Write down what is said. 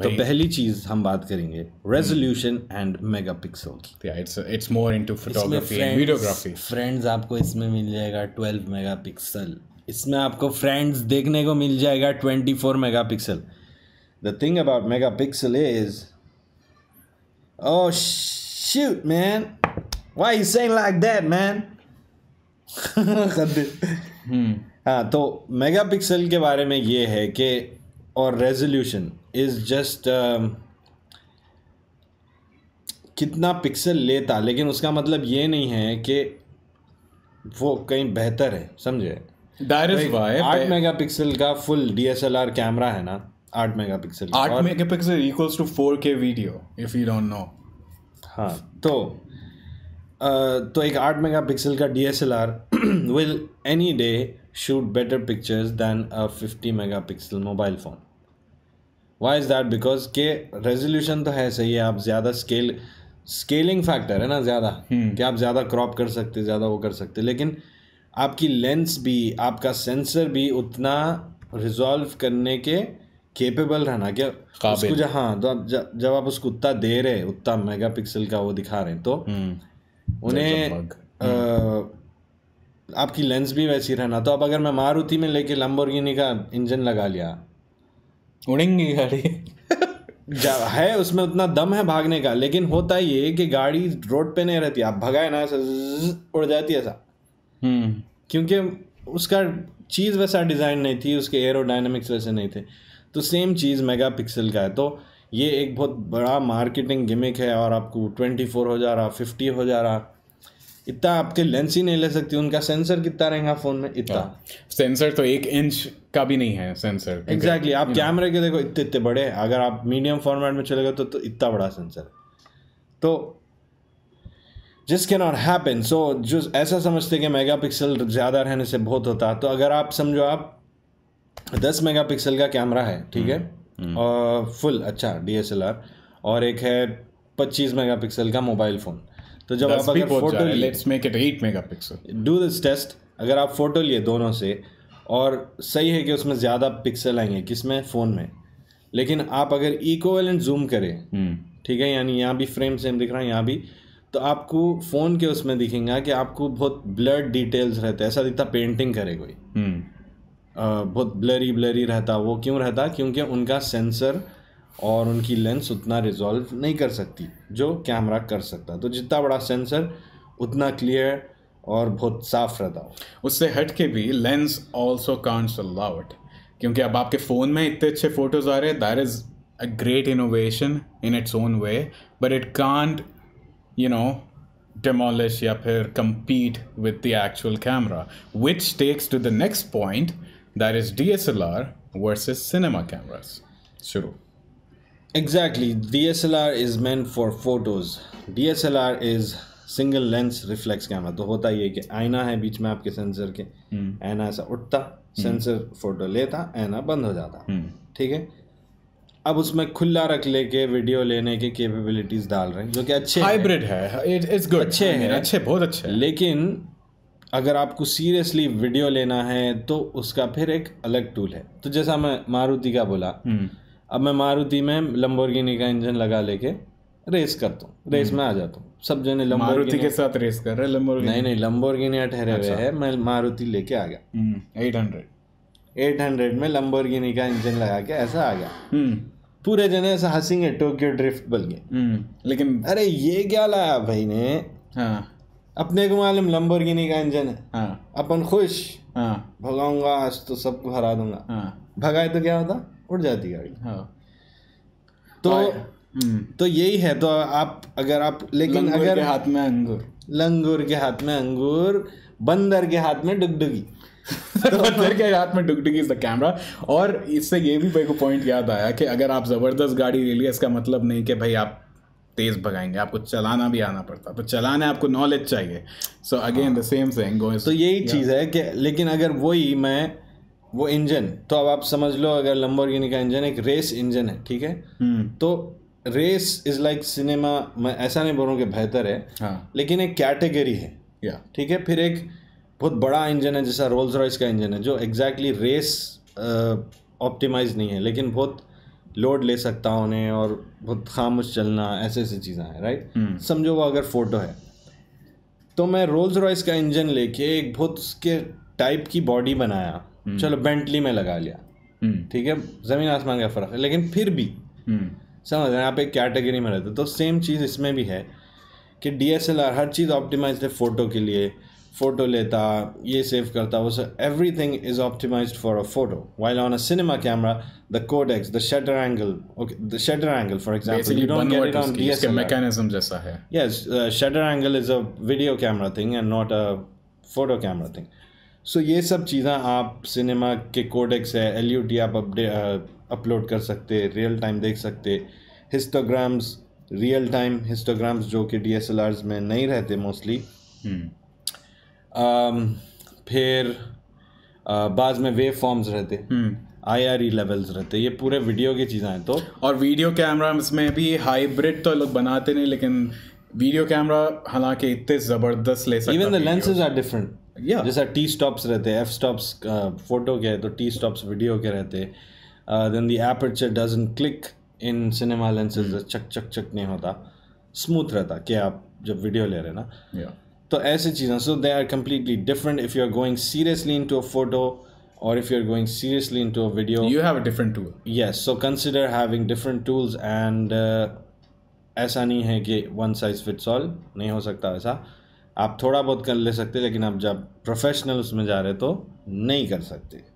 तो पहली चीज हम बात करेंगे resolution and megapixel it's it's more into photography and videography friends आपको इसमें मिल जाएगा 12 मेगापिक्सल इसमें आपको फ्रेंड्स देखने को मिल जाएगा 24 megapixel the thing about megapixel is man why man why you hmm. हाँ तो मेगापिक्सल के बारे में ये है कि और रेजोल्यूशन इज़ जस्ट um, कितना पिक्सल लेता लेकिन उसका मतलब ये नहीं है कि वो कहीं बेहतर है समझे आठ मेगा पिक्सल का full D S L R camera है ना आठ मेगा पिक्सल आठ megapixel equals to four K video if you don't know हाँ तो तो एक आठ मेगा पिक्सल का D S L R will any day shoot better pictures than a fifty megapixel mobile phone why is that because के resolution तो है सही है आप ज़्यादा स्केल स्केलिंग फैक्टर है ना ज़्यादा हम्म। कि आप ज़्यादा क्रॉप कर सकते ज़्यादा वो कर सकते लेकिन आपकी लेंस भी आपका सेंसर भी उतना रिजॉल्व करने के केपेबल रहना क्या उसको जब हाँ तो आप जब, जब आप उसको उतना दे रहे उतना मेगा पिक्सल का वो दिखा रहे हैं तो हम्म। उन्हें आपकी लेंस भी वैसी रहना तो अब अगर मैं मारुति में लेके लम्बोर्गिनी का इंजन लगा लिया उड़ेंगी गाड़ी है उसमें उतना दम है भागने का लेकिन होता ये कि गाड़ी रोड पे नहीं रहती आप भगाए ना ऐसा उड़ जाती है ऐसा हम्म। क्योंकि उसका चीज़ वैसा डिज़ाइन नहीं थी उसके एरोडाइनमिक्स वैसे नहीं थे तो सेम चीज़ मेगा पिक्सल का है तो ये एक बहुत बड़ा मार्केटिंग गिमिक है और आपको ट्वेंटी फोर हो जा रहा फिफ्टी हो जा रहा इतना आपके लेंस ही नहीं ले सकती उनका सेंसर कितना रहेगा फ़ोन में इतना सेंसर हाँ। तो एक इंच का भी नहीं है सेंसर एग्जैक्टली exactly, आप कैमरे के देखो इतने इतने बड़े अगर आप मीडियम फॉर्मेट में चले गए तो, तो इतना बड़ा सेंसर तो जिस के नॉट हैपन सो जो ऐसा समझते कि मेगा पिक्सल ज़्यादा रहने से बहुत होता तो अगर आप समझो आप दस मेगा पिक्सल का कैमरा है ठीक है हम्म, हम्म। और फुल अच्छा डी और एक है पच्चीस मेगा पिक्सल का मोबाइल फ़ोन तो जब आप अगर photo let's make it 8 megapixel do this test अगर आप फोटो लिए दोनों से और सही है कि उसमें ज़्यादा पिक्सल आएंगे किसमें फ़ोन में लेकिन आप अगर इकोवेलेंट जूम करें हम्म। ठीक है यानी यहाँ भी फ्रेम सेम दिख रहा है यहाँ भी तो आपको फ़ोन के उसमें दिखेंगे कि आपको बहुत ब्लर्ड डिटेल्स रहते हैं ऐसा दिखता पेंटिंग करे कोई हम्म। बहुत ब्लरी ब्लरी रहता वो क्यों रहता क्योंकि उनका सेंसर और उनकी लेंस उतना रिजॉल्व नहीं कर सकती जो कैमरा कर सकता तो जितना बड़ा सेंसर उतना क्लियर और बहुत साफ रहता उससे हट के भी लेंस ऑल्सो काउंट्स अलाउट क्योंकि अब आपके फ़ोन में इतने अच्छे फ़ोटोज़ आ रहे हैं there is a great innovation in its own way but it can't you know demolish या फिर with the actual camera which takes to the next point there is D S L R versus cinema cameras शुरू Exactly, DSLR is meant for photos. DSLR is single lens reflex camera तो होता ये कि आईना है बीच में आपके sensor के हम्म। आईना ऐसा उठता सेंसर हम्म। फोटो लेता आईना बंद हो जाता हम्म। ठीक है अब उसमें खुला रख लेके वीडियो लेने के कैपेबिलिटीज डाल रहे हैं जो कि अच्छे हाइब्रिड है इट्स गुड अच्छे हैं अच्छे बहुत अच्छे लेकिन अगर आपको सीरियसली वीडियो लेना है तो उसका फिर एक अलग टूल है तो जैसा मैं मारुति का बोला अब मैं मारुति में लंबोरगिनी का इंजन लगा लेके रेस करता हूँ रेस हम्म। में आ जाता हूँ सब जने मारुति के साथ रेस कर रहे लम्बोर्गिनी नहीं नहीं लम्बोर्गिनी ठहरे हुए अच्छा। है मैं मारुति लेके आ गया एट हंड्रेड एट हंड्रेड में लंबोरगिनी का इंजन लगा के ऐसा आ गया हम्म। पूरे जने ऐसा हंसेंगे टोक्यो ड्रिफ्ट बल गए हम्म, लेकिन अरे ये क्या लाया भाई ने हाँ अपने को मालूम लंबोरगिनी का इंजन है हाँ अपन खुश हाँ भगाऊंगा आज तो सबको हरा दूंगा हाँ भगाए तो क्या होता उड़ जाती है गाड़ी हाँ तो हम्म, हम्म। तो यही है तो आप अगर आप लेकिन अगर हाथ में अंगूर लंगूर के हाथ में अंगूर बंदर के हाथ में डुगडुगी बंदर के हाथ में डुगडुगी इज द कैमरा और इससे ये भी मेरे को पॉइंट याद आया कि अगर आप ज़बरदस्त गाड़ी ले लिया इसका मतलब नहीं कि भाई आप तेज भगाएंगे आपको चलाना भी आना पड़ता तो चलाने आपको नॉलेज चाहिए so again the same thing तो यही चीज़ है कि लेकिन अगर वही मैं वो इंजन तो अब आप समझ लो अगर लम्बोर्गिनी का इंजन एक रेस इंजन है ठीक है हम्म। तो रेस इज लाइक सिनेमा मैं ऐसा नहीं बोल रहा हूँ कि बेहतर है हाँ. लेकिन एक कैटेगरी है या ठीक है फिर एक बहुत बड़ा इंजन है जैसा रोल्स रॉयस का इंजन है जो एग्जैक्टली रेस ऑप्टिमाइज नहीं है लेकिन बहुत लोड ले सकता होने और बहुत खामोश चलना ऐसे ऐसी चीज़ें हैं राइट हम्म। समझो वो अगर फोटो है तो मैं रोल्स रॉयस का इंजन लेके एक बहुत उसके टाइप की बॉडी बनाया हम्म। चलो बेंटली में लगा लिया हम्म। ठीक है ज़मीन आसमान का फ़र्क है लेकिन फिर भी हम्म। समझ रहे हैं आप एक कैटेगरी में रहते तो सेम चीज़ इसमें भी है कि डी हर चीज़ ऑप्टिमाइज है फ़ोटो के लिए फ़ोटो लेता ये सेव करता वो सब एवरी थिंग is optimize for a photo while on a cinema camera the codecs the shutter angle okay the shutter angle for example you don't get it on DSLR mechanism जैसा है yes shutter angle is a video camera thing and not a photo camera thing so ये सब चीज़ें आप cinema के codex है L आप अपडे upload uh, कर सकते रियल टाइम देख सकते हिस्टोग्राम्स रियल टाइम हिस्टोग्राम्स जो कि डी में नहीं रहते मोस्टली hmm. um, फिर uh, बाद में वेव फॉर्म्स रहते आई आर ई लेवल्स रहते ये पूरे वीडियो की चीज़ें हैं तो और वीडियो कैमरा में भी हाइब्रिड तो लोग बनाते नहीं लेकिन वीडियो कैमरा हालांकि इतने ज़बरदस्त ले सकते even the lenses are different yeah. जैसा टी स्टॉप्स रहते हैं एफ स्टॉप्स फोटो के तो टी स्टॉप्स वीडियो के रहते then the aperture doesn't click in cinema lenses चक चक चक नहीं होता स्मूथ रहता कि आप जब वीडियो ले रहे हैं ना yeah. तो ऐसे चीज़ें so they are completely different if you are going seriously into a photo or if you're going seriously into a video you have a different different tool so so consider having different tools and ऐसा नहीं है कि one size fits all नहीं हो सकता ऐसा आप थोड़ा बहुत कर ले सकते लेकिन आप जब प्रोफेशनल उसमें जा रहे तो नहीं कर सकते